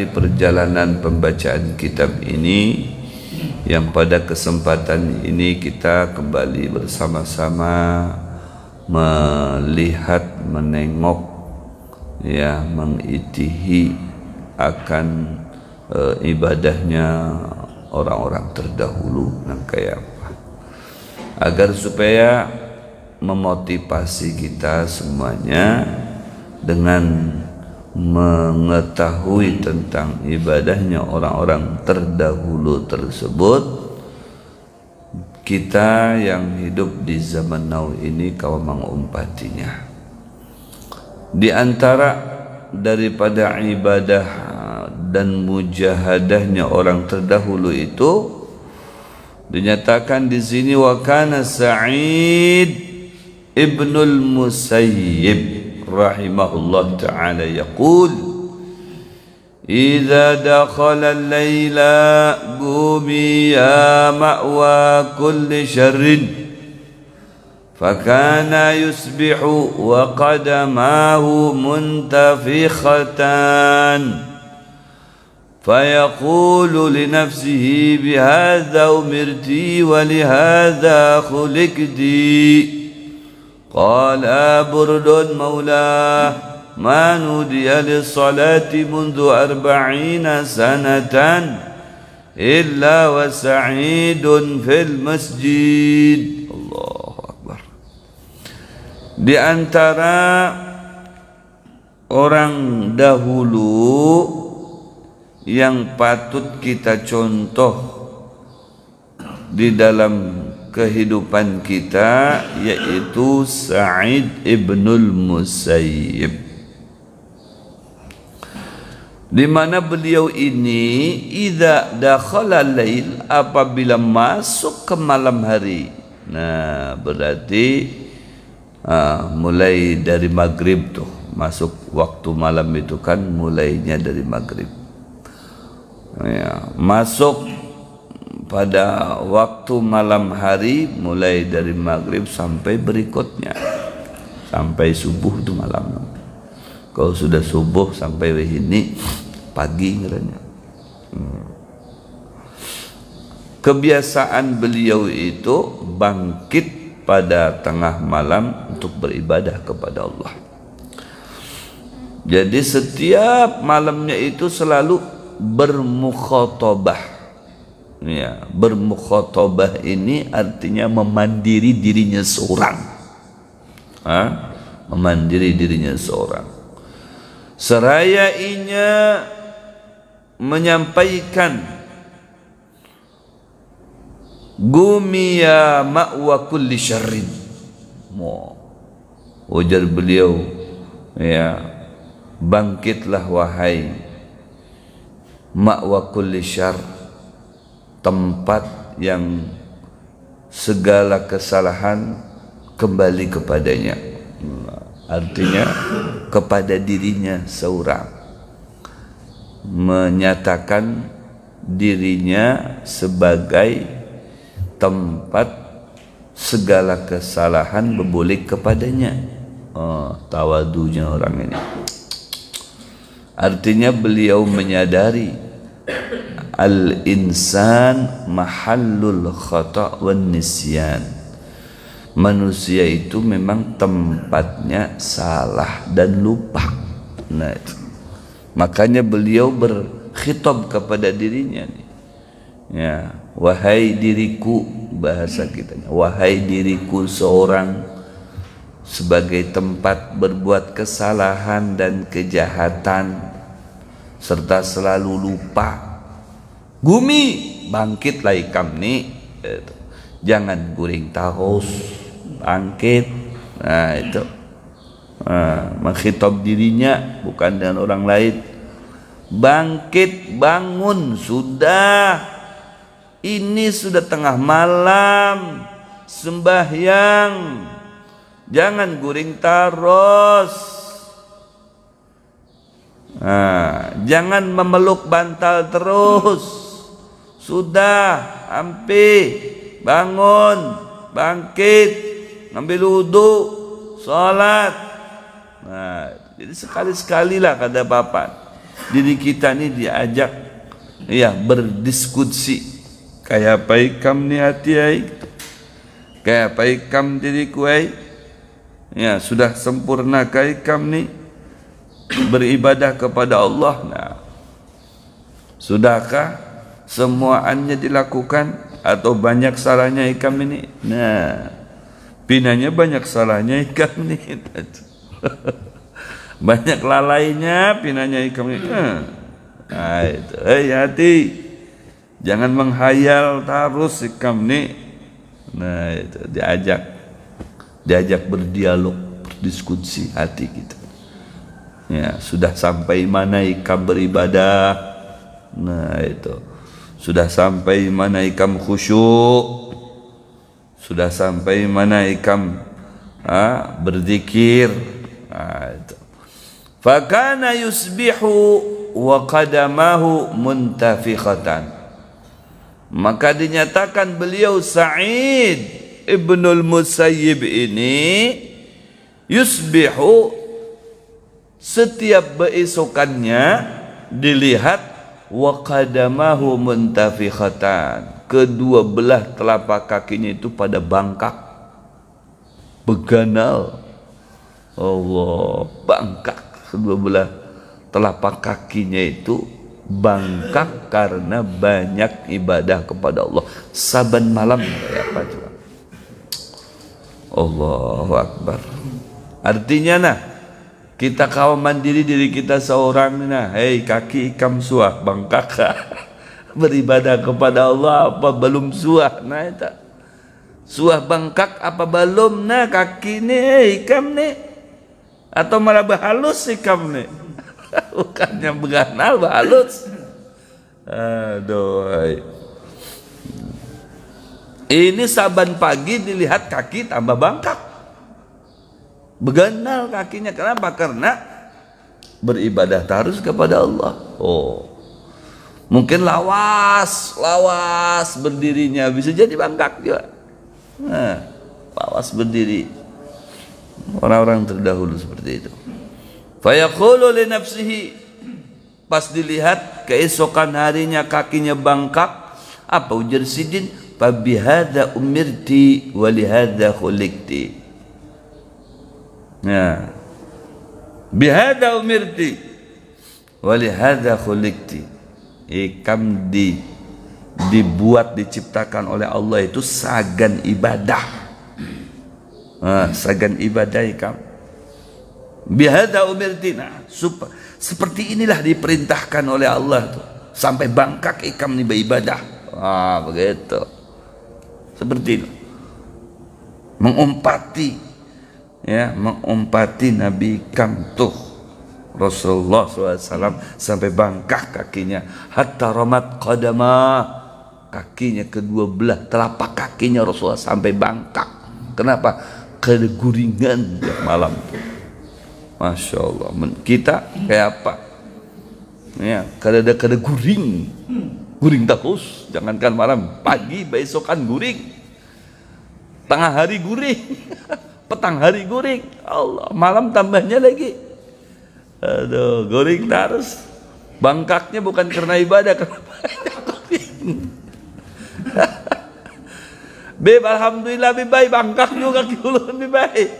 di perjalanan pembacaan kitab ini yang pada kesempatan ini kita kembali bersama-sama melihat, menengok, ya, mengitihi akan e, ibadahnya orang-orang terdahulu yang kayak apa. Agar supaya memotivasi kita semuanya dengan mengetahui tentang ibadahnya orang-orang terdahulu tersebut kita yang hidup di zaman now ini kau mengumpatinya di antara daripada ibadah dan mujahadahnya orang terdahulu itu dinyatakan di sini Wakana Sa'id ibnul Musayyib رحمه الله تعالى يقول إذا دخل الليل قومي يا مأوى كل شر فكان يسبح وقدماه منتفختان فيقول لنفسه بهذا أمرتي ولهذا خلقتي قال برد مولاه ما نودي للصلاة منذ أربعين سنة إلا وسعيد في المسجد الله أكبر Di antara orang dahulu yang patut kita contoh di dalam kehidupan kita yaitu Sa'id ibnul Musayyib di mana beliau ini idza dakhala lail apabila masuk ke malam hari nah berarti ah, mulai dari maghrib tuh masuk waktu malam itu kan mulainya dari maghrib ya masuk pada waktu malam hari mulai dari maghrib sampai berikutnya sampai subuh itu malam kalau sudah subuh sampai ini pagi ngeranya hmm. kebiasaan beliau itu bangkit pada tengah malam untuk beribadah kepada Allah jadi setiap malamnya itu selalu bermukhotobah ya bermukhotobah ini artinya memandiri dirinya seorang ha? memandiri dirinya seorang seraya inya menyampaikan gumiya ma'wa kulli syarrin ujar beliau ya bangkitlah wahai ma'wa kulli syarrin tempat yang segala kesalahan kembali kepadanya. Artinya kepada dirinya seorang menyatakan dirinya sebagai tempat segala kesalahan berbolik kepadanya. Oh, tawadunya orang ini. Artinya beliau menyadari al insan mahallul khata wan nisyan manusia itu memang tempatnya salah dan lupa nah itu. makanya beliau berkhitab kepada dirinya nih ya wahai diriku bahasa kitanya wahai diriku seorang sebagai tempat berbuat kesalahan dan kejahatan serta selalu lupa Gumi bangkit lai kamni. Jangan guring tahus bangkit. Nah itu. Nah, menghitab dirinya bukan dengan orang lain. Bangkit bangun sudah. Ini sudah tengah malam sembahyang. Jangan guring taros. Nah, jangan memeluk bantal terus sudah ampi bangun bangkit ngambil wudhu sholat nah jadi sekali-sekali lah kata bapak diri kita ini diajak ya berdiskusi kayak baik kam niati ai kayak apa ikam diriku ai ya sudah sempurna kayak kam beribadah kepada Allah nah sudahkah semuanya dilakukan atau banyak salahnya ikam ini nah binanya banyak salahnya ikam ini banyak lalainya binanya ikam ini nah, nah itu hey, hati jangan menghayal terus ikam ini nah itu diajak diajak berdialog berdiskusi hati kita ya sudah sampai mana ikam beribadah nah itu sudah sampai mana ikam khusyuk Sudah sampai mana ikam ha, berzikir Fakana yusbihu wa qadamahu muntafikhatan Maka dinyatakan beliau Sa'id Ibnul Musayyib ini Yusbihu setiap beesokannya dilihat wa qadamahu muntafikhatan kedua belah telapak kakinya itu pada bangkak beganal Allah bangkak kedua belah telapak kakinya itu bangkak karena banyak ibadah kepada Allah saban malam ya apa coba Allahu akbar artinya nah kita kau mandiri diri kita seorang nah, hei kaki ikam suah bang kakak beribadah kepada Allah apa belum suah nah itu suah bangkak apa belum nah kaki ni hei ikam ni atau malah berhalus ikam ni bukannya berganal berhalus aduh Ini saban pagi dilihat kaki tambah bangkak. Begandal kakinya kenapa? Karena beribadah terus kepada Allah. Oh. Mungkin lawas, lawas berdirinya bisa jadi bangkak juga. Nah, lawas berdiri. Orang-orang terdahulu seperti itu. Fayaqulu le nafsihi pas dilihat keesokan harinya kakinya bangkak apa ujar sidin pabihada umirti walihada khulikti Ya. Bihada umirti walihada khulikti. Ikam di dibuat diciptakan oleh Allah itu sagan ibadah. Nah, sagan ibadah ikam. Bihada umirti. Nah, super. Seperti inilah diperintahkan oleh Allah tuh. Sampai bangkak ikam nih beribadah. Ah, begitu. Seperti itu. Mengumpati ya mengumpati Nabi Kamtuh Rasulullah SAW sampai bangkah kakinya hatta romat kodama kakinya kedua belah telapak kakinya Rasulullah sampai bangkak kenapa keguringan ya, malam itu Masya Allah kita kayak apa ya kada kada guring guring terus jangankan malam pagi besokan guring tengah hari guring petang hari goreng Allah malam tambahnya lagi aduh goreng terus bangkaknya bukan karena ibadah karena Alhamdulillah lebih baik bangkak juga kiulun lebih baik.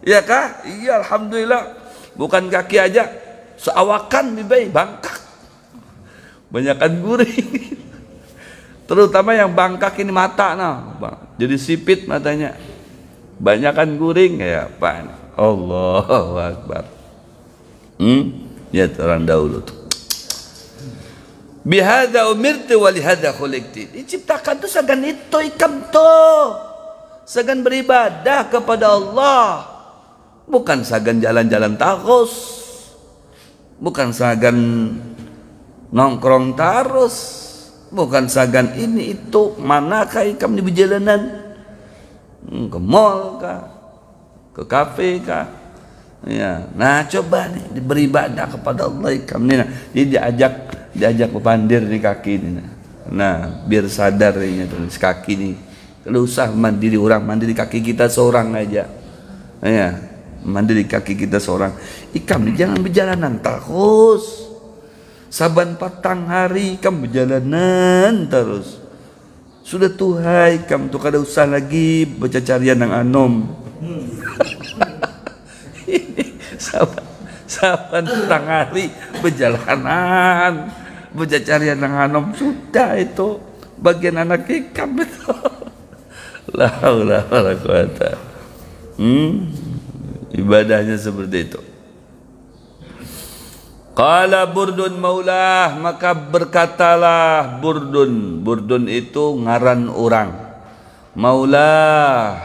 Ya kah? Iya Alhamdulillah. Bukan kaki aja. Seawakan lebih baik bangkak. Banyakan gurih. Terutama yang bangkak ini mata nah. Jadi sipit matanya banyakkan guring ya Pak. Allah Akbar. Hmm? ya orang dahulu tuh. Bihada umirti walihada khulikti. Diciptakan tuh segan itu ikam tuh. Segan beribadah kepada Allah. Bukan segan jalan-jalan takus. Bukan segan nongkrong tarus. Bukan segan ini itu manakah ikam di bejalanan ke mall kah, ke kafe kah. Ya. Nah coba nih beribadah kepada Allah nah. Jadi diajak diajak pandir nih kaki ini. Nah. nah biar sadar ini nah, tulis kaki ini, Kalau usah mandiri orang mandiri kaki kita seorang aja. Ya mandiri kaki kita seorang. Ikam nih jangan berjalanan terus. Saban patang hari ikam berjalanan terus sudah tuhai kamu tu kada usah lagi baca carian nang anom ini saban saban hari berjalanan baca carian nang anom sudah itu bagian anak ikam betul la haula wala hmm ibadahnya seperti itu Kala Burdun maulah maka berkatalah Burdun. Burdun itu ngaran orang. Maulah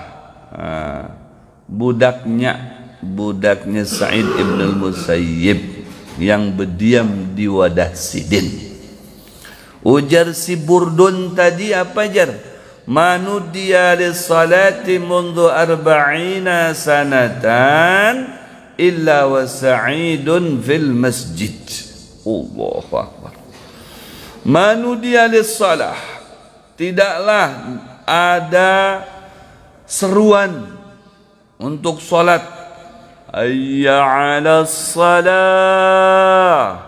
budaknya budaknya Sa'id ibn al-Musayyib yang berdiam di wadah sidin. Ujar si Burdun tadi apa jar? Manudia li salati mundu arba'ina sanatan illa wa sa'idun fil masjid Allahu Akbar manudia salah tidaklah ada seruan untuk salat hayya ala salah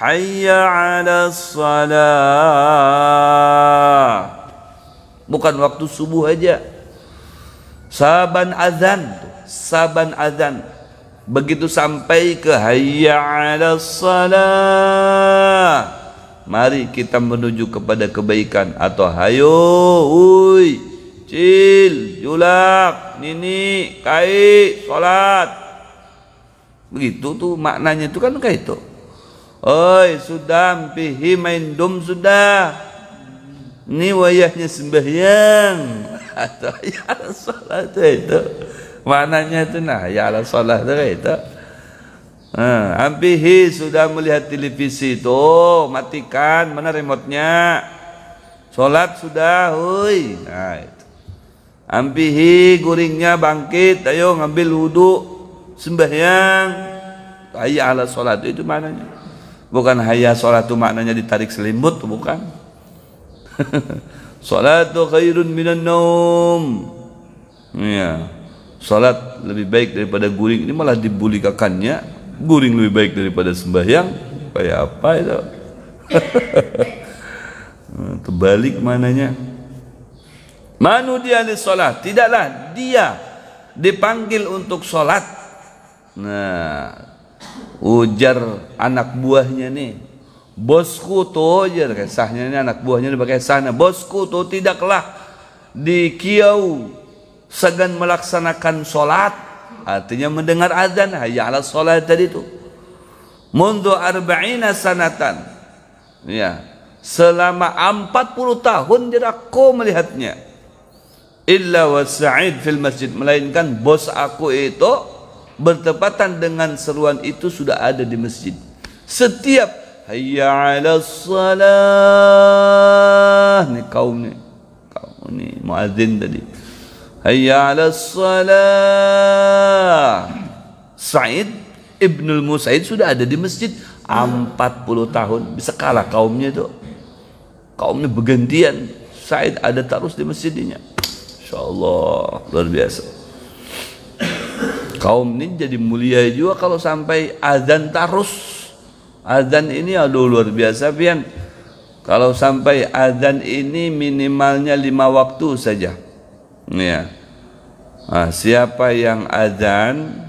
hayya ala salah bukan waktu subuh aja saban azan saban azan Begitu sampai ke hayya 'alas salah. Mari kita menuju kepada kebaikan atau hayo, hui, cil, julak, nini, kai, salat. Begitu tuh maknanya itu kan kayak itu. Oi sudah pihi main dom sudah. Ini wayahnya sembahyang atau ya salat itu. Maknanya itu nah ya Allah salah tu kita. Kan ha, ampihi sudah melihat televisi itu, matikan mana remotenya. Salat sudah, hui. Nah, itu. Ampihi guringnya bangkit, ayo ngambil wudu, sembahyang. Hayya ala salat itu maknanya. Bukan hayya salat itu maknanya ditarik selimut, bukan. Salatu khairun minan naum. Ya. Yeah salat lebih baik daripada guring ini malah dibulikakannya guring lebih baik daripada sembahyang kayak apa itu hmm, terbalik mananya manu dia di salat tidaklah dia dipanggil untuk salat nah ujar anak buahnya nih bosku tuh ujar kisahnya ini anak buahnya dipakai sana bosku tuh tidaklah di kiau segan melaksanakan solat artinya mendengar azan hayya ala solat tadi itu mundu arba'ina sanatan ya selama 40 tahun tidak aku melihatnya illa wa sa'id fil masjid melainkan bos aku itu bertepatan dengan seruan itu sudah ada di masjid setiap hayya ala salah ni kaum ni kaum ni muazin tadi hayya 'ala shalah Sa'id Ibnul Musaid sudah ada di masjid 40 tahun bisa kalah kaumnya itu kaumnya bergantian Said ada terus di masjidnya Insya Allah luar biasa kaum ini jadi mulia juga kalau sampai azan terus azan ini aduh luar biasa pian kalau sampai azan ini minimalnya lima waktu saja Ya. Nah, siapa yang azan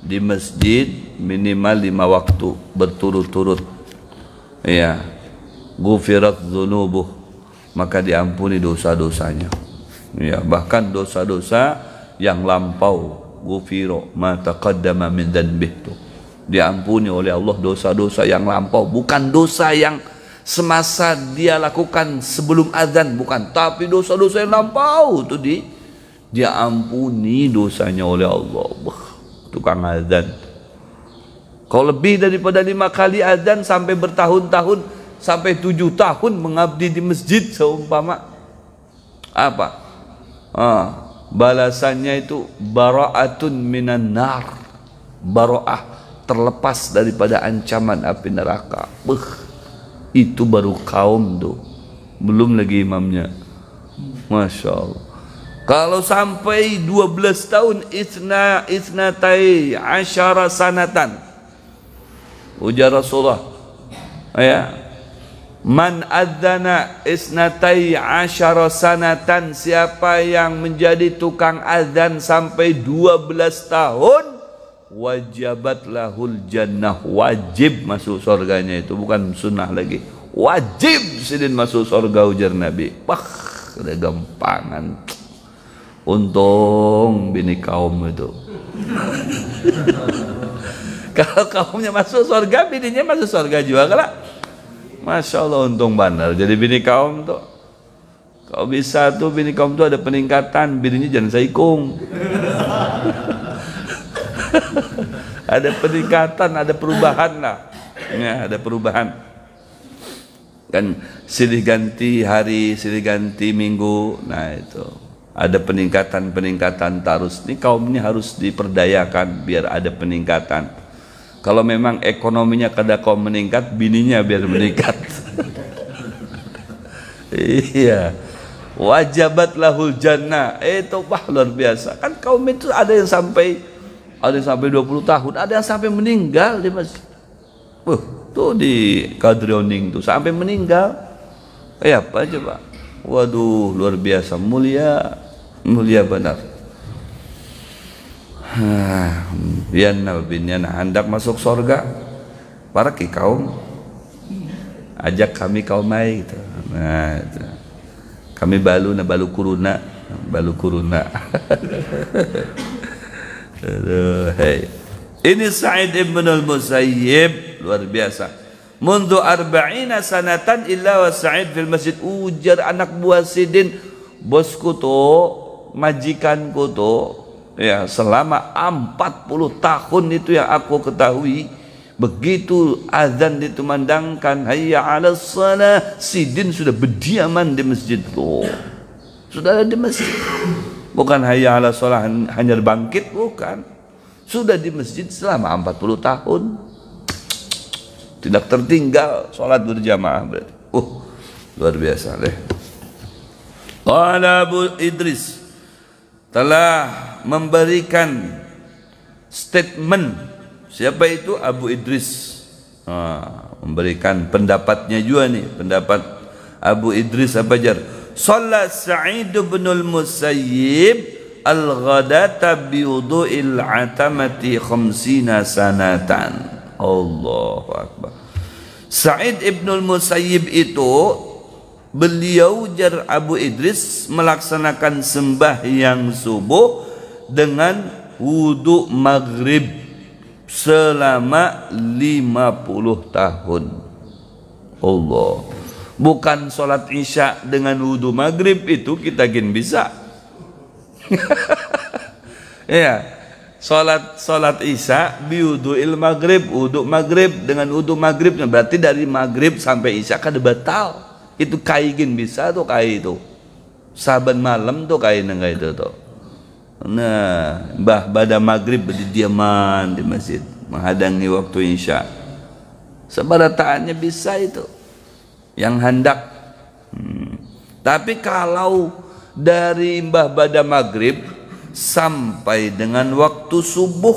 di masjid minimal lima waktu berturut-turut. Ya. Gufirat dzunubuh maka diampuni dosa-dosanya. Ya, bahkan dosa-dosa yang lampau gufiro ma taqaddama min dhanbih tu. diampuni oleh Allah dosa-dosa yang lampau bukan dosa yang semasa dia lakukan sebelum azan bukan tapi dosa-dosa yang lampau itu di dia ampuni dosanya oleh Allah tukang azan kalau lebih daripada lima kali azan sampai bertahun-tahun sampai tujuh tahun mengabdi di masjid seumpama apa ah, balasannya itu baraatun minan nar baraah terlepas daripada ancaman api neraka Beuh, itu baru kaum tuh belum lagi imamnya Masya Allah kalau sampai 12 tahun isna isnatai asyara sanatan ujar Rasulullah ya man adzana isnatai asyara sanatan siapa yang menjadi tukang adzan sampai 12 tahun wajabat lahul jannah wajib masuk surganya itu bukan sunnah lagi wajib sidin masuk surga ujar Nabi wah ada gampangan untung bini kaum itu kalau kaumnya masuk surga bininya masuk surga juga kalau Masya Allah untung banar, jadi bini kaum tuh kalau bisa tuh bini kaum tuh ada peningkatan bininya jangan saikung ada peningkatan ada perubahan lah ya, ada perubahan kan silih ganti hari silih ganti minggu nah itu ada peningkatan-peningkatan tarus ini kaum ini harus diperdayakan biar ada peningkatan kalau memang ekonominya kada kaum meningkat bininya biar meningkat iya wajabat lahul jannah Itu eh, tobah luar biasa kan kaum itu ada yang sampai ada yang sampai 20 tahun ada yang sampai meninggal di masjid uh, tuh di Kadrioning tuh sampai meninggal kayak eh, apa coba Waduh, luar biasa mulia, mulia benar. Ah, Yana bin Yana hendak masuk surga. Para kaum ajak kami kaum mai gitu. Nah, kami balu na balu kuruna, balu kuruna. Aduh, hey. Ini Sa'id ibn al-Musayyib luar biasa Mundu arba'ina sanatan illa wa sa'id fil masjid. Ujar anak buah Sidin. Bosku tu, majikanku tu, Ya, selama 40 tahun itu yang aku ketahui. Begitu azan ditumandangkan. Hayya ala salah. Sidin sudah berdiaman di masjid. Tuh. Sudah ada di masjid. Bukan hayya ala salah hanya bangkit. Bukan. Sudah di masjid selama 40 tahun tidak tertinggal sholat berjamaah berarti. Uh, luar biasa deh. Qala Abu Idris telah memberikan statement siapa itu Abu Idris ah, memberikan pendapatnya juga nih pendapat Abu Idris apa jar Salat Sa'id bin al-Musayyib al-ghadata bi wudu'il atamati khamsina sanatan Allah Akbar. Sa'id ibnul Musayyib itu beliau jar Abu Idris melaksanakan sembahyang subuh dengan wudhu maghrib selama 50 tahun. Allah. Bukan sholat isya dengan wudhu maghrib itu kita gin bisa. ya, Salat salat Isya biuduil maghrib, uduk maghrib dengan uduk maghribnya berarti dari maghrib sampai Isya kan batal. Itu kaigin bisa tuh kai itu. Saban malam tuh kai enggak itu tuh. Nah, bah pada maghrib berdiaman di masjid menghadangi waktu Isya. Sebara taatnya bisa itu yang hendak. Hmm. Tapi kalau dari mbah pada maghrib sampai dengan waktu subuh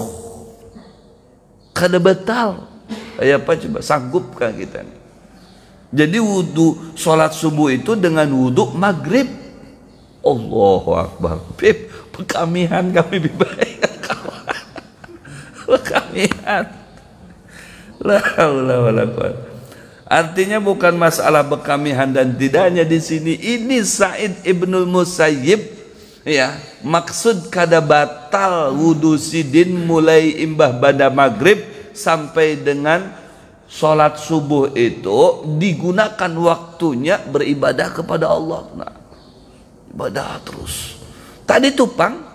kada batal ayah eh, apa coba sanggupkah kita nih jadi wudhu sholat subuh itu dengan wudhu maghrib Allahu Akbar Bip, pekamihan kami baik pekamihan Artinya bukan masalah bekamihan dan tidaknya di sini. Ini Said Ibnul Musayyib ya maksud kada batal wudhu sidin mulai imbah pada maghrib sampai dengan sholat subuh itu digunakan waktunya beribadah kepada Allah nah, ibadah terus tadi tupang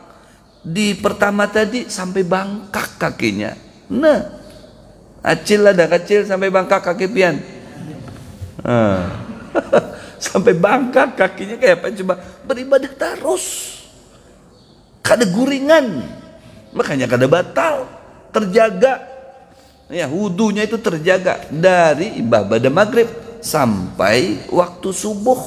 di pertama tadi sampai bangkak kakinya nah acil ada kecil sampai bangkak kaki pian nah. sampai bangkak kakinya kayak apa coba beribadah terus kada guringan makanya kada batal terjaga ya hudunya itu terjaga dari ibadah pada maghrib sampai waktu subuh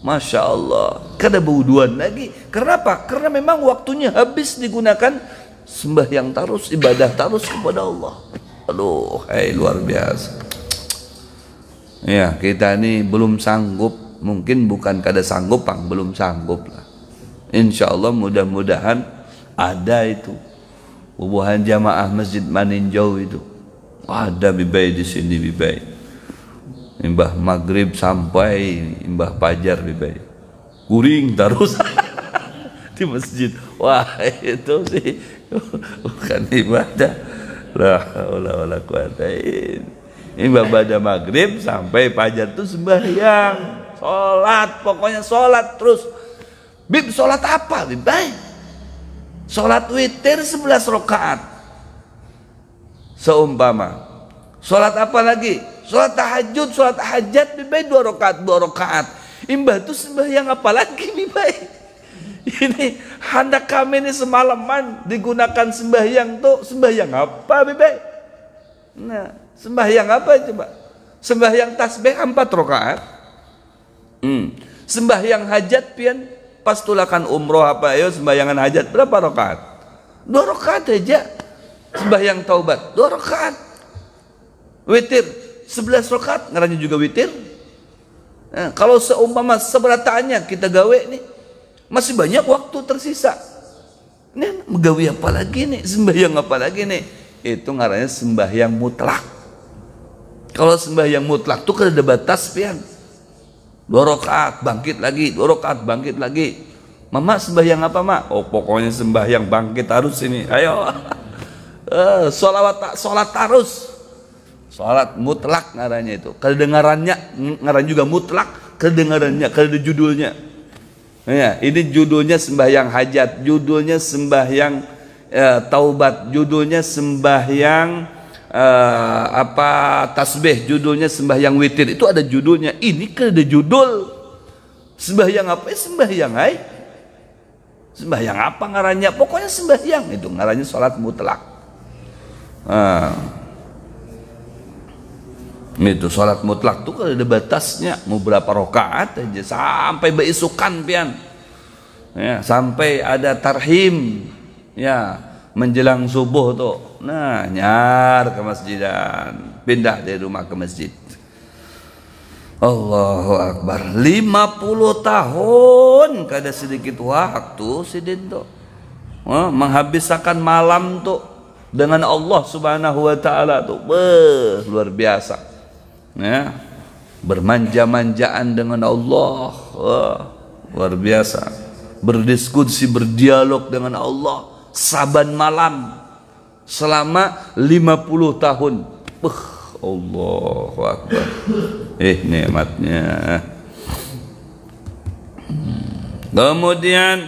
Masya Allah kada berwuduan lagi kenapa? karena memang waktunya habis digunakan sembahyang tarus ibadah tarus kepada Allah aduh hai hey, luar biasa ya kita ini belum sanggup mungkin bukan kada sanggup pang belum sanggup lah Insya Allah mudah-mudahan ada itu Ubuhan jamaah masjid Maninjau itu ada bibai di sini bibai imbah maghrib sampai imbah pajar bibai kuring terus di masjid wah itu sih bukan ibadah lah olah wala kuatain imbah pada maghrib sampai pajar tuh sembahyang sholat pokoknya sholat terus Bib sholat apa? Bib baik. Sholat witir 11 rakaat. Seumpama. Sholat apa lagi? Sholat tahajud, sholat hajat bib baik 2 rakaat, 2 rakaat. Imbah itu sembahyang apa lagi bib baik? Ini handak kami ini semalaman digunakan sembahyang tuh sembahyang apa bib baik? Nah, sembahyang apa coba? Sembahyang tasbih 4 rakaat. Hmm. Sembahyang hajat pian Pas tulakan umroh apa ayo sembahyangan hajat berapa rokat? Dua rakaat aja. Sembahyang taubat dua rakaat. Witir sebelas rokat ngaranya juga witir. Nah, kalau seumpama seberatanya kita gawe nih masih banyak waktu tersisa. Ini megawi apa lagi nih? Sembahyang apa lagi nih? Itu ngaranya sembahyang mutlak. Kalau sembahyang mutlak tuh kada ada batas pian dua rakaat bangkit lagi dua rakaat bangkit lagi mama sembahyang apa mak oh pokoknya sembahyang bangkit harus ini ayo Eh, sholat tak harus sholat mutlak ngaranya itu kedengarannya ngaran juga mutlak kedengarannya kalau judulnya ya ini judulnya sembahyang hajat judulnya sembahyang eh, taubat judulnya sembahyang uh, apa tasbih judulnya sembahyang witir itu ada judulnya ini kan ada judul sembahyang apa ya sembahyang hai sembahyang apa ngaranya pokoknya sembahyang itu ngaranya sholat mutlak uh, itu sholat mutlak tuh kalau ada batasnya mau berapa rokaat aja sampai beisukan pian ya, sampai ada tarhim ya menjelang subuh tuh nah nyar ke masjidan pindah dari rumah ke masjid Allahu Akbar 50 tahun kada sedikit waktu sidin tu. oh, menghabiskan malam tuh dengan Allah subhanahu wa ta'ala tuh Beuh, luar biasa ya bermanja-manjaan dengan Allah oh, luar biasa berdiskusi berdialog dengan Allah saban malam selama 50 tahun. Puh, Allah Akbar. Eh nikmatnya. Kemudian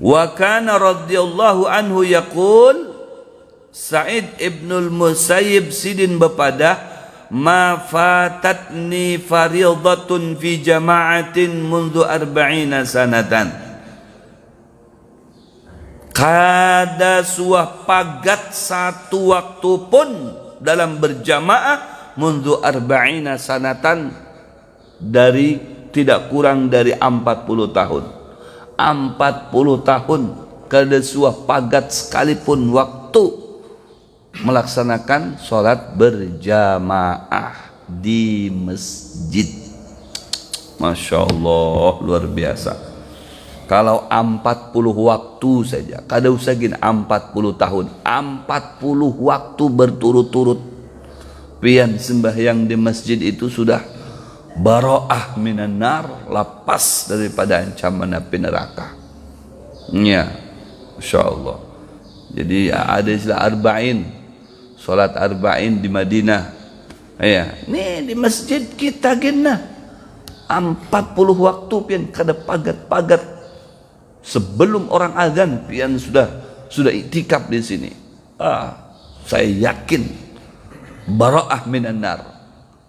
wa kana radhiyallahu anhu yaqul Sa'id ibnul Musayyib sidin bepada ma fatatni fi jama'atin mundu arba'ina sanatan Kada suah pagat satu waktu pun dalam berjamaah mundu arba'ina sanatan dari tidak kurang dari empat puluh tahun. Empat puluh tahun kada suah pagat sekalipun waktu melaksanakan sholat berjamaah di masjid. Masya Allah luar biasa. Kalau 40 waktu saja, kada usah gin 40 tahun, 40 waktu berturut-turut pian sembahyang di masjid itu sudah baroah minan nar, lapas daripada ancaman api neraka. Ya, Masya Allah. Jadi ada istilah arba'in, solat arba'in di Madinah. Ya, ini di masjid kita gini 40 nah. waktu pian kada pagat-pagat sebelum orang azan pian sudah sudah iktikaf di sini. Ah, saya yakin bara'ah minan nar.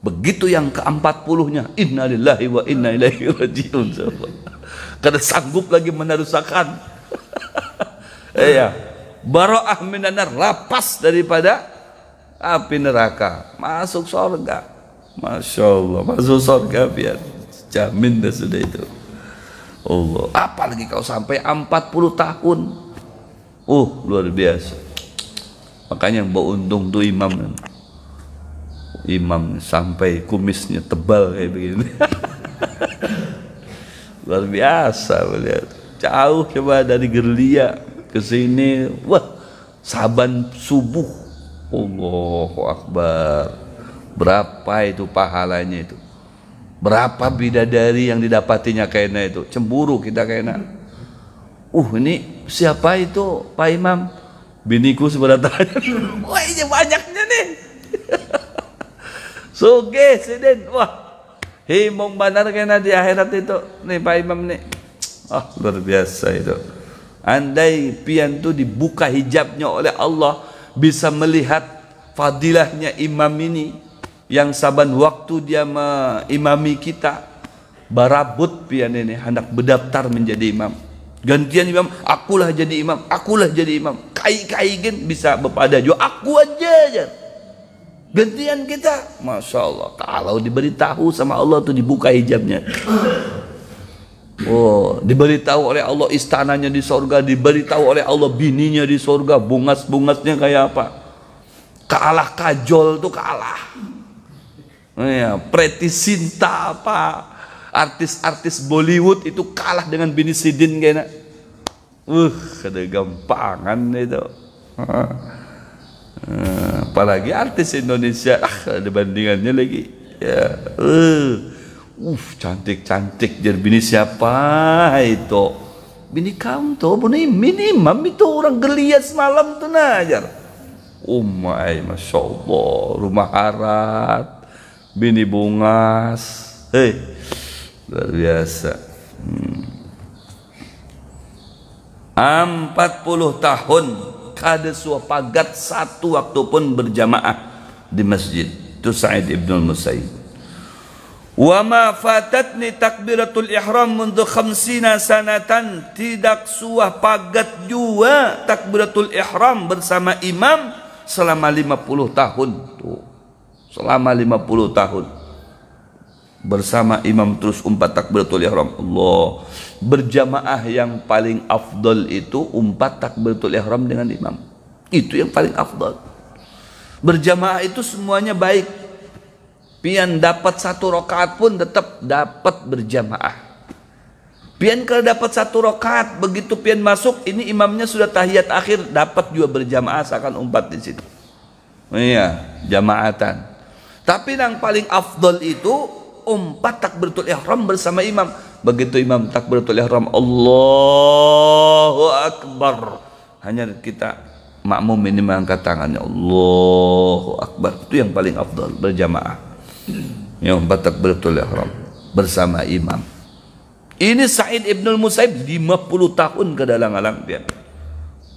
Begitu yang ke-40-nya, innalillahi wa inna ilaihi rajiun. Kada sanggup lagi menerusakan Iya. bara'ah minan nar, lepas daripada api neraka, masuk surga. Masya Allah, masuk surga biar jamin dah sudah itu. Allah apalagi kau sampai 40 tahun uh luar biasa makanya Mbak Untung tuh imam imam sampai kumisnya tebal kayak begini luar biasa melihat jauh coba dari Gerlia ke sini wah saban subuh Allahu Akbar berapa itu pahalanya itu Berapa bidadari yang didapatinya kena itu? Cemburu kita kena. Uh ini siapa itu Pak Imam? Biniku sebenarnya tanya Wah ini banyaknya nih. Suge guys, siden. Wah mau benar kena di akhirat itu. Nih Pak Imam nih. Ah luar biasa itu. Andai pian tu dibuka hijabnya oleh Allah bisa melihat fadilahnya imam ini yang saban waktu dia imami kita barabut pian ini hendak berdaftar menjadi imam gantian imam akulah jadi imam akulah jadi imam kai-kai gen bisa berpadaju juga aku aja aja gantian kita Masya Allah kalau diberitahu sama Allah tuh dibuka hijabnya Oh, diberitahu oleh Allah istananya di sorga, diberitahu oleh Allah bininya di sorga, bungas-bungasnya kayak apa? Kalah kajol tuh kalah. Oh ya, Preti Sinta apa artis-artis Bollywood itu kalah dengan Bini Sidin kayaknya. Uh, ada gampangan itu. Eh, apalagi artis Indonesia, ah, ada bandingannya lagi. Ya, uh, uh cantik-cantik jadi bini siapa itu? Bini kamu tuh, bini minimum itu orang geliat semalam tuh najar. Oh my, masya Allah, rumah harat, bini bungas hei luar biasa hmm. 40 tahun kada pagat satu waktu pun berjamaah di masjid itu Sa'id ibn al-Musayyib wa ma fatatni takbiratul ihram mundu khamsina sanatan tidak suah pagat jua takbiratul ihram bersama imam selama 50 tahun tuh selama 50 tahun bersama imam terus umpat takbiratul ihram Allah berjamaah yang paling afdol itu umpat takbiratul ihram dengan imam itu yang paling afdol berjamaah itu semuanya baik pian dapat satu rokaat pun tetap dapat berjamaah Pian kalau dapat satu rokaat begitu pian masuk, ini imamnya sudah tahiyat akhir, dapat juga berjamaah, seakan umpat di situ. Iya, jamaatan. Tapi yang paling afdol itu umpat um, takbiratul ihram bersama imam. Begitu imam takbiratul ihram Allahu akbar. Hanya kita makmum ini mengangkat tangannya Allahu akbar. Itu yang paling afdol berjamaah. Yang tak takbiratul ihram bersama imam. Ini Said Ibnul Musaib 50 tahun ke dalam alang dia.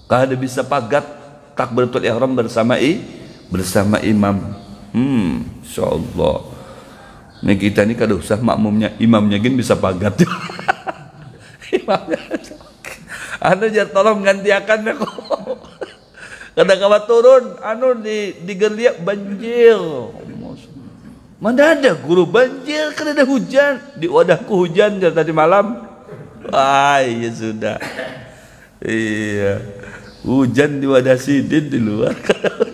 Kada bisa pagat takbiratul ihram bersama i bersama imam hmm insyaallah ini kita ini kada usah makmumnya imamnya gin bisa pagat imamnya anu jar tolong gantiakan aku ya, kada kawa turun anu di digeliak banjir mana ada guru banjir kada ada hujan di wadahku hujan jar tadi malam Wah, ya sudah iya hujan di wadah sidin di luar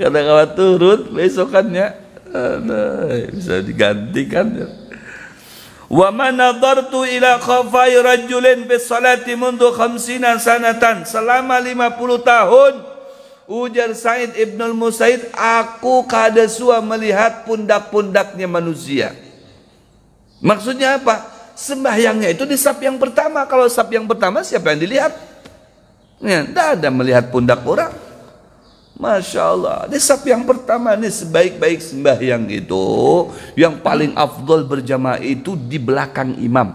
kata-kata turun besokannya Aduh, bisa digantikan ya. Wa man nadartu ila khafai rajulin bis salati mundu khamsina sanatan selama 50 tahun ujar Said Ibn Musaid aku kada sua melihat pundak-pundaknya manusia maksudnya apa sembahyangnya itu di sab yang pertama kalau sab yang pertama siapa yang dilihat ya, ada melihat pundak orang Masya Allah. Nisab yang pertama nih sebaik-baik sembahyang itu. Yang paling afdol berjamaah itu di belakang imam.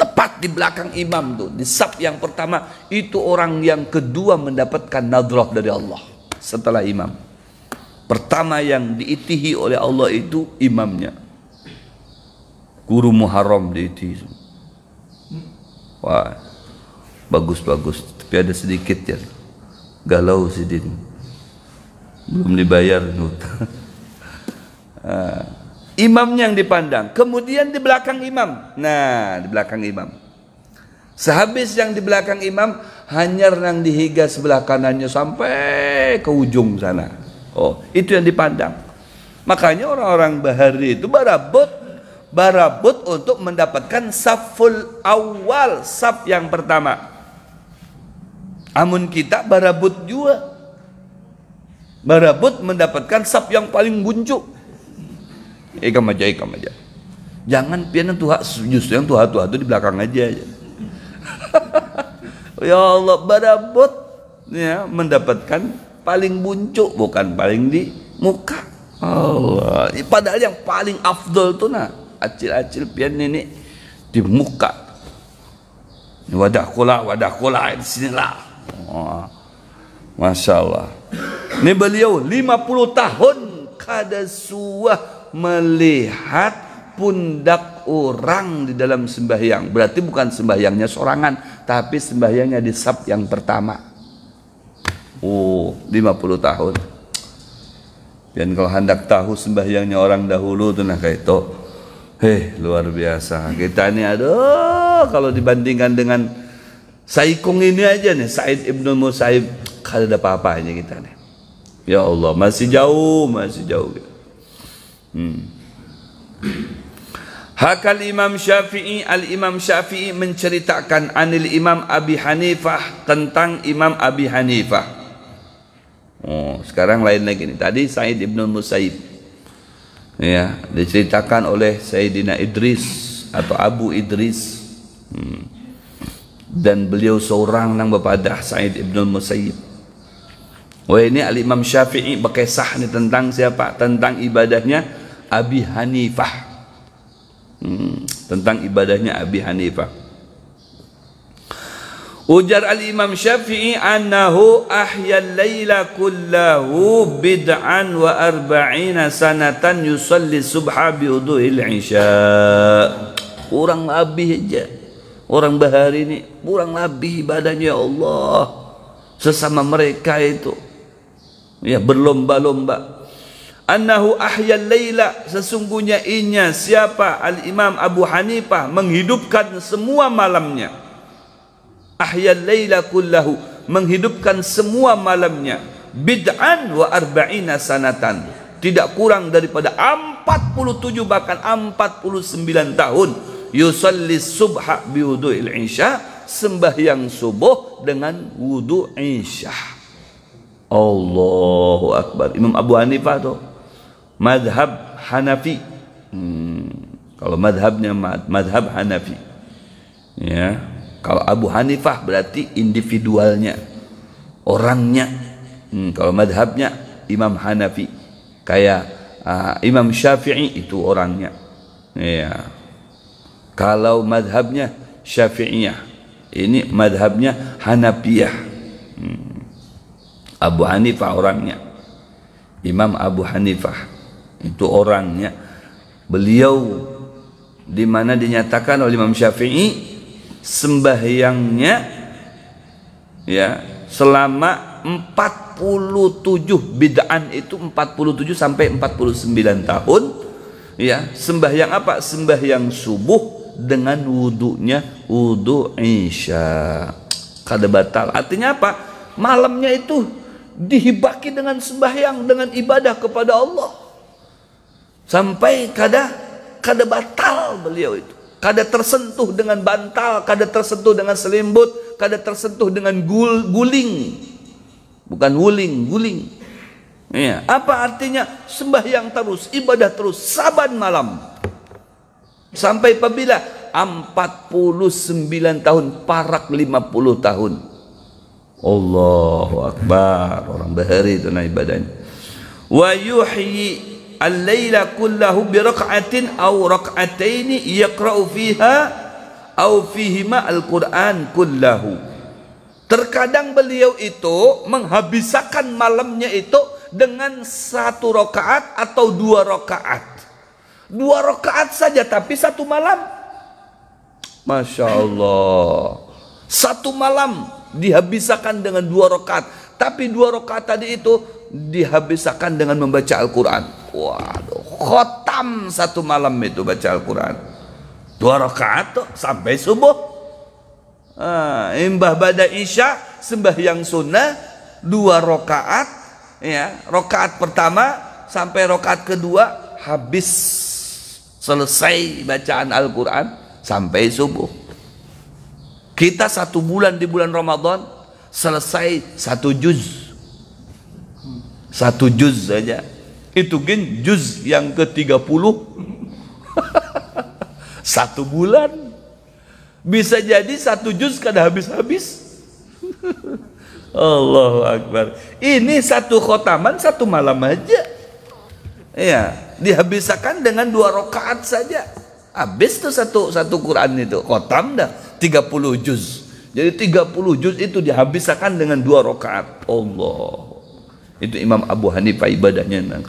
Tepat di belakang imam tuh. Nisab yang pertama itu orang yang kedua mendapatkan nadrah dari Allah. Setelah imam. Pertama yang diitihi oleh Allah itu imamnya. Guru Muharram diitihi. Wah, bagus-bagus. Tapi ada sedikit ya galau si Din belum dibayar hutang ah. imamnya yang dipandang kemudian di belakang imam nah di belakang imam sehabis yang di belakang imam hanya yang dihiga sebelah kanannya sampai ke ujung sana oh itu yang dipandang makanya orang-orang bahari itu barabut barabut untuk mendapatkan saful awal saf yang pertama Amun kita barabut juga Barabut mendapatkan sap yang paling buncuk. Ikam aja, ikam aja. Jangan pian tuha justru yang tuha tuha itu di belakang aja. ya Allah barabut ya mendapatkan paling buncuk bukan paling di muka. Allah. Ya, padahal yang paling afdol tuh nah acil-acil pian ini di muka. Wadah kula, wadah kula di sinilah Wah, Masya Allah. Ini beliau 50 tahun kada suah melihat pundak orang di dalam sembahyang. Berarti bukan sembahyangnya sorangan, tapi sembahyangnya di sub yang pertama. Oh, 50 tahun. Dan kalau hendak tahu sembahyangnya orang dahulu itu nah kayak itu. Heh, luar biasa. Kita ini aduh kalau dibandingkan dengan Saikung ini aja nih, Said Ibnu Musaib. Kada ada apa-apanya kita nih. Ya Allah, masih jauh, masih jauh. Hmm. Hakal Imam Syafi'i Al-Imam Syafi'i menceritakan Anil Imam Abi Hanifah Tentang Imam Abi Hanifah Oh, sekarang lain lagi nih. Tadi Said Ibn Musaib ya, Diceritakan oleh Sayyidina Idris Atau Abu Idris hmm dan beliau seorang nang bepadah Sa'id ibn al-Musayyib Wah ini al-Imam Syafi'i pakai ni tentang siapa? Tentang ibadahnya Abi Hanifah hmm, Tentang ibadahnya Abi Hanifah Ujar al-Imam Syafi'i Annahu ahyal laila kullahu bid'an wa arba'ina sanatan yusalli subha biuduhil isya Orang abih je Orang bahari ini kurang lebih ibadahnya ya Allah. Sesama mereka itu ya berlomba-lomba. Annahu ahya laila sesungguhnya inya siapa al-Imam Abu Hanifah menghidupkan semua malamnya. Ahya laila kullahu menghidupkan semua malamnya bid'an wa arba'ina sanatan tidak kurang daripada 47 bahkan 49 tahun yusalli subha biwudu'il insya sembahyang subuh dengan wudu insya. Allahu Akbar Imam Abu Hanifah tuh madhab Hanafi hmm, kalau madhabnya madhab Hanafi ya kalau Abu Hanifah berarti individualnya orangnya hmm, kalau madhabnya Imam Hanafi kayak uh, Imam Syafi'i itu orangnya ya kalau madhabnya Syafi'iyah. Ini madhabnya Hanafiyah. Hmm. Abu Hanifah orangnya. Imam Abu Hanifah. Itu orangnya. Beliau di mana dinyatakan oleh Imam Syafi'i sembahyangnya ya selama 47 bid'an itu 47 sampai 49 tahun ya sembahyang apa sembahyang subuh dengan wudhunya wudhu isya kada batal artinya apa malamnya itu dihibaki dengan sembahyang dengan ibadah kepada Allah sampai kada kada batal beliau itu kada tersentuh dengan bantal kada tersentuh dengan selimut kada tersentuh dengan gul, guling bukan wuling guling ya apa artinya sembahyang terus ibadah terus saban malam Sampai apabila 49 tahun parak 50 tahun. Allahu akbar. Orang bahari itu naik badannya. Wa yuhyi al-laila kullahu bi raq'atin aw raq'ataini yaqra'u fiha aw fihima al-Qur'an kullahu. Terkadang beliau itu menghabiskan malamnya itu dengan satu rakaat atau dua rakaat. Dua rakaat saja tapi satu malam. Masya Allah. Satu malam dihabisakan dengan dua rakaat. Tapi dua rakaat tadi itu dihabisakan dengan membaca Al-Quran. Waduh, khotam satu malam itu baca Al-Quran. Dua rakaat sampai subuh. Ah, imbah bada isya yang sunnah dua rokaat ya rokaat pertama sampai rokaat kedua habis selesai bacaan Al-Quran sampai subuh kita satu bulan di bulan Ramadan selesai satu juz satu juz saja itu kan juz yang ke-30 satu bulan bisa jadi satu juz kada habis-habis Allahu Akbar ini satu khotaman satu malam aja Iya, dihabiskan dengan dua rakaat saja. Habis tuh satu satu Quran itu, khotam dah 30 juz. Jadi 30 juz itu dihabiskan dengan dua rakaat. Allah. Itu Imam Abu Hanifah ibadahnya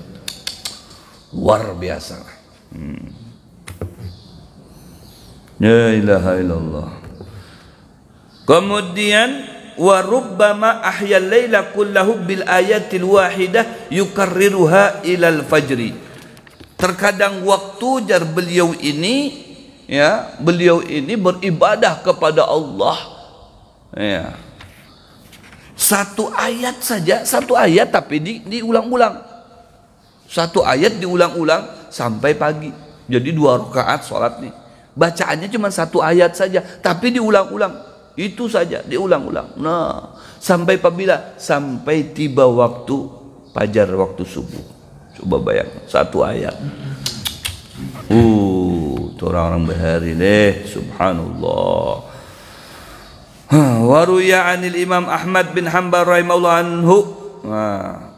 luar biasa. Hmm. Ya ilaha illallah. Kemudian wa rubbama ahya laila kullahu bil ayatil wahidah yukarriruha ilal fajri terkadang waktu jar beliau ini ya beliau ini beribadah kepada Allah ya satu ayat saja satu ayat tapi di, diulang-ulang satu ayat diulang-ulang sampai pagi jadi dua rakaat sholat nih bacaannya cuma satu ayat saja tapi diulang-ulang itu saja diulang-ulang. Nah, sampai apabila sampai tiba waktu fajar waktu subuh. Coba bayang satu ayat. Uh, itu orang-orang berhari deh, subhanallah. Waruya anil Imam Ahmad bin Hanbal rahimahullah anhu.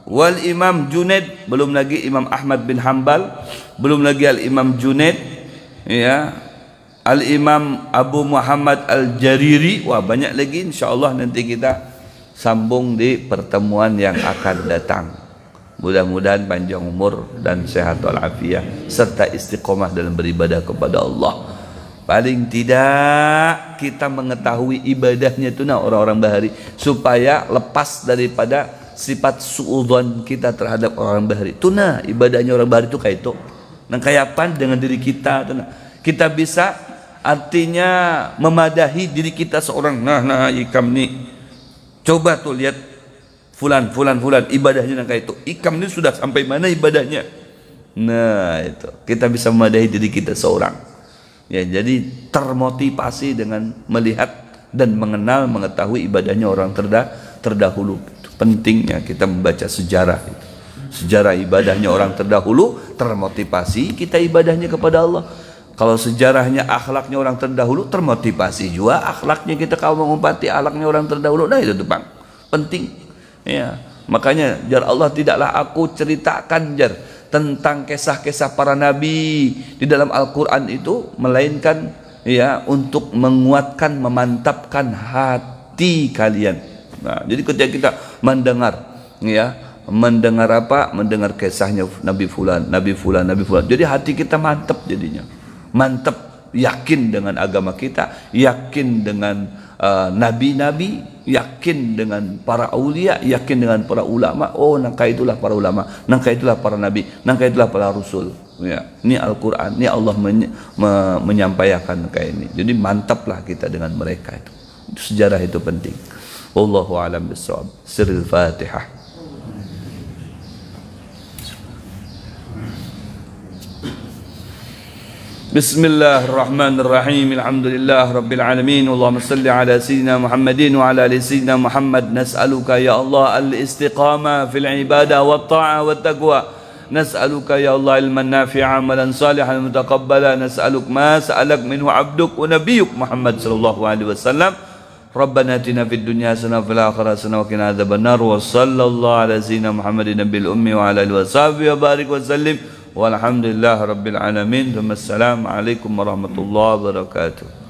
Wal Imam Junaid belum lagi Imam Ahmad bin Hanbal, belum lagi Al Imam Junaid ya Al-Imam Abu Muhammad Al-Jariri. Wah banyak lagi Allah nanti kita sambung di pertemuan yang akan datang. Mudah-mudahan panjang umur dan sehat walafiat serta istiqomah dalam beribadah kepada Allah. Paling tidak kita mengetahui ibadahnya itu nah orang-orang bahari supaya lepas daripada sifat suudhan kita terhadap orang bahari. Itu nah ibadahnya orang bahari itu kayak itu. Nah kayak apa dengan diri kita? Tuna. Kita bisa artinya memadahi diri kita seorang nah nah ikam ni coba tuh lihat fulan fulan fulan ibadahnya kayak itu ikam ini sudah sampai mana ibadahnya nah itu kita bisa memadahi diri kita seorang ya jadi termotivasi dengan melihat dan mengenal mengetahui ibadahnya orang terda terdahulu itu pentingnya kita membaca sejarah itu. sejarah ibadahnya orang terdahulu termotivasi kita ibadahnya kepada Allah kalau sejarahnya akhlaknya orang terdahulu termotivasi juga akhlaknya kita kalau mengumpati akhlaknya orang terdahulu nah itu tuh bang penting ya makanya jar Allah tidaklah aku ceritakan jar tentang kisah-kisah para nabi di dalam Al-Quran itu melainkan ya untuk menguatkan memantapkan hati kalian nah jadi ketika kita mendengar ya mendengar apa mendengar kisahnya Nabi Fulan Nabi Fulan Nabi Fulan jadi hati kita mantap jadinya mantap yakin dengan agama kita, yakin dengan uh, nabi-nabi, uh, yakin dengan para aulia, yakin dengan para ulama. Oh, nangka itulah para ulama, nangka itulah para nabi, nangka itulah para rasul. Ya, ini Al-Qur'an, ini Allah menye me menyampaikan kayak ini. Jadi mantaplah kita dengan mereka itu. Sejarah itu penting. Wallahu alam bissawab Siril Fatihah. بسم الله الرحمن الرحيم الحمد لله رب العالمين اللهم صل على سيدنا محمد وعلى ال سيدنا محمد نسألك يا الله الاستقامة في العبادة والطاعة والتقوى نسألك يا الله علما نافعا عملا صالحا متقبلا نسألك ما سألك منه عبدك ونبيك محمد صلى الله عليه وسلم ربنا اتنا في الدنيا حسنه وفي الاخره حسنه وقنا عذاب النار وصلى الله على سيدنا محمد النبي الامي وعلى اله وصحبه وبارك وسلم walhamdulillah rabbil alamin. Wassalamualaikum warahmatullahi wabarakatuh.